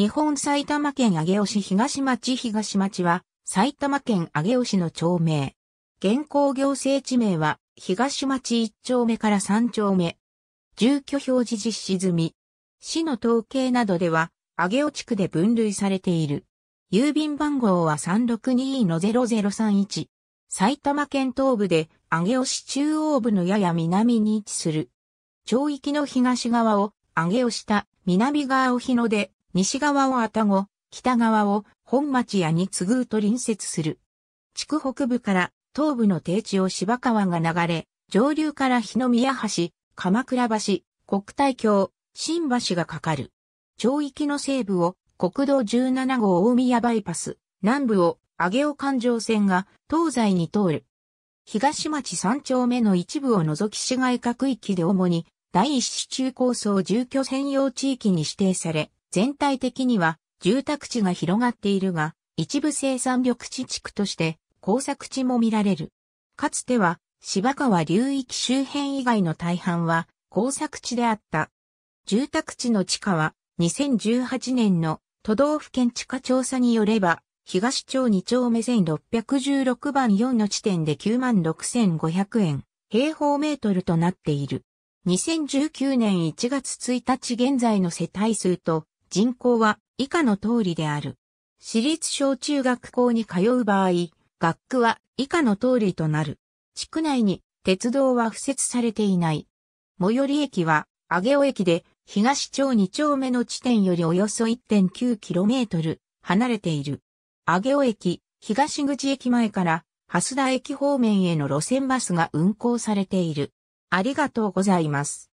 日本埼玉県上尾市東町東町は、埼玉県上尾市の町名。現行行政地名は、東町1丁目から3丁目。住居表示実施済み。市の統計などでは、上尾地区で分類されている。郵便番号は362-0031。埼玉県東部で、上尾市中央部のやや南に位置する。町域の東側を、上尾下、南側を日の出、西側を愛宕、北側を本町屋に次ぐと隣接する。地区北部から東部の低地を芝川が流れ、上流から日の宮橋、鎌倉橋、国体橋、新橋がかかる。町域の西部を国道17号大宮バイパス、南部を上尾環状線が東西に通る。東町3丁目の一部を除き市街各域で主に第一市中構想住居専用地域に指定され、全体的には住宅地が広がっているが、一部生産緑地地区として工作地も見られる。かつては芝川流域周辺以外の大半は工作地であった。住宅地の地価は2018年の都道府県地価調査によれば、東町2丁目1616番4の地点で96,500円、平方メートルとなっている。2019年1月1日現在の世帯数と人口は以下の通りである。私立小中学校に通う場合、学区は以下の通りとなる。地区内に鉄道は付設されていない。最寄り駅は、上尾駅で、東町2丁目の地点よりおよそ 1.9km 離れている。上尾駅、東口駅前から、蓮田駅方面への路線バスが運行されている。ありがとうございます。